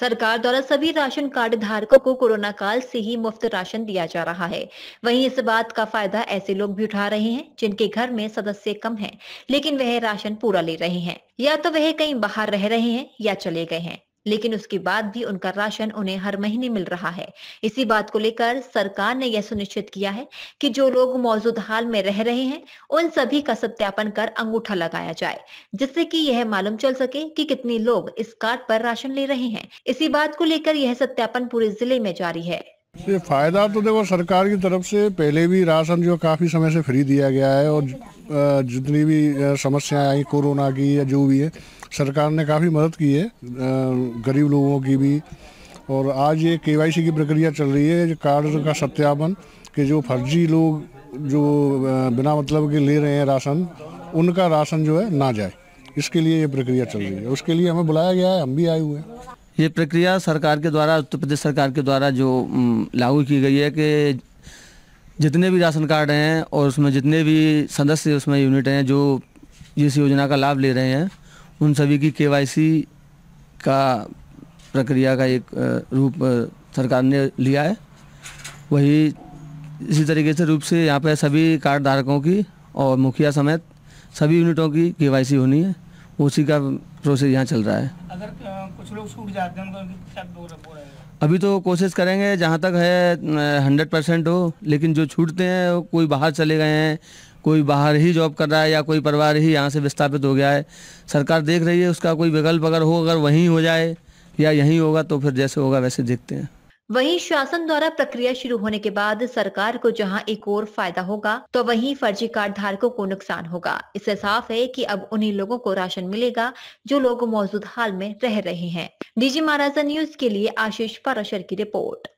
सरकार द्वारा सभी राशन कार्ड धारकों को कोरोना काल से ही मुफ्त राशन दिया जा रहा है वहीं इस बात का फायदा ऐसे लोग भी उठा रहे हैं जिनके घर में सदस्य कम हैं लेकिन वह राशन पूरा ले रहे हैं या तो वह कहीं बाहर रह रहे हैं या चले गए हैं लेकिन उसके बाद भी उनका राशन उन्हें हर महीने मिल रहा है इसी बात को लेकर सरकार ने यह सुनिश्चित किया है कि जो लोग मौजूद हाल में रह रहे हैं उन सभी का सत्यापन कर अंगूठा लगाया जाए जिससे कि यह मालूम चल सके कि कितने लोग इस कार्ड पर राशन ले रहे हैं इसी बात को लेकर यह सत्यापन पूरे जिले में जारी है तो ये फ़ायदा तो देखो सरकार की तरफ से पहले भी राशन जो काफ़ी समय से फ्री दिया गया है और जितनी भी समस्याएं आई कोरोना की या जो भी है सरकार ने काफ़ी मदद की है गरीब लोगों की भी और आज ये केवाईसी की प्रक्रिया चल रही है कार्ड का सत्यापन कि जो फर्जी लोग जो बिना मतलब के ले रहे हैं राशन उनका राशन जो है ना जाए इसके लिए ये प्रक्रिया चल रही है उसके लिए हमें बुलाया गया है हम भी आए हुए हैं ये प्रक्रिया सरकार के द्वारा उत्तर प्रदेश सरकार के द्वारा जो लागू की गई है कि जितने भी राशन कार्ड हैं और उसमें जितने भी सदस्य उसमें यूनिट हैं जो इस योजना का लाभ ले रहे हैं उन सभी की केवाईसी का प्रक्रिया का एक रूप सरकार ने लिया है वही इसी तरीके से रूप से यहाँ पर सभी कार्ड धारकों की और मुखिया समेत सभी यूनिटों की केवाईसी होनी है उसी का प्रोसेस यहाँ चल रहा है अगर कुछ लोग छूट जाते हैं तो क्या अभी तो कोशिश करेंगे जहाँ तक है हंड्रेड परसेंट हो लेकिन जो छूटते हैं कोई बाहर चले गए हैं कोई बाहर ही जॉब कर रहा है या कोई परिवार ही यहाँ से विस्थापित हो गया है सरकार देख रही है उसका कोई विकल्प अगर हो अगर वहीं हो जाए या यहीं होगा तो फिर जैसे होगा वैसे देखते हैं वहीं शासन द्वारा प्रक्रिया शुरू होने के बाद सरकार को जहां एक और फायदा होगा तो वहीं फर्जी कार्ड धारकों को नुकसान होगा इससे साफ है कि अब उन्हीं लोगों को राशन मिलेगा जो लोग मौजूद हाल में रह रहे हैं डीजी महाराजा न्यूज के लिए आशीष पाराशर की रिपोर्ट